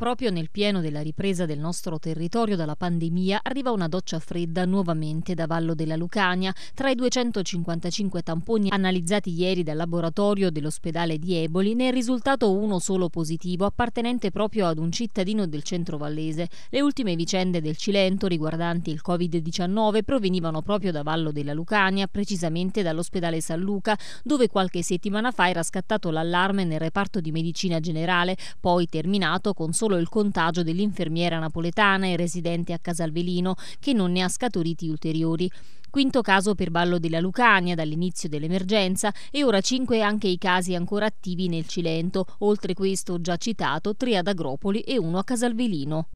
Proprio nel pieno della ripresa del nostro territorio dalla pandemia arriva una doccia fredda nuovamente da Vallo della Lucania. Tra i 255 tamponi analizzati ieri dal laboratorio dell'ospedale di Eboli ne è risultato uno solo positivo appartenente proprio ad un cittadino del centro vallese. Le ultime vicende del Cilento riguardanti il Covid-19 provenivano proprio da Vallo della Lucania, precisamente dall'ospedale San Luca, dove qualche settimana fa era scattato l'allarme nel reparto di medicina generale, poi terminato con solo solo il contagio dell'infermiera napoletana e residente a Casalvelino, che non ne ha scaturiti ulteriori. Quinto caso per Ballo della Lucania dall'inizio dell'emergenza e ora cinque anche i casi ancora attivi nel Cilento, oltre questo già citato tre ad Agropoli e uno a Casalvelino.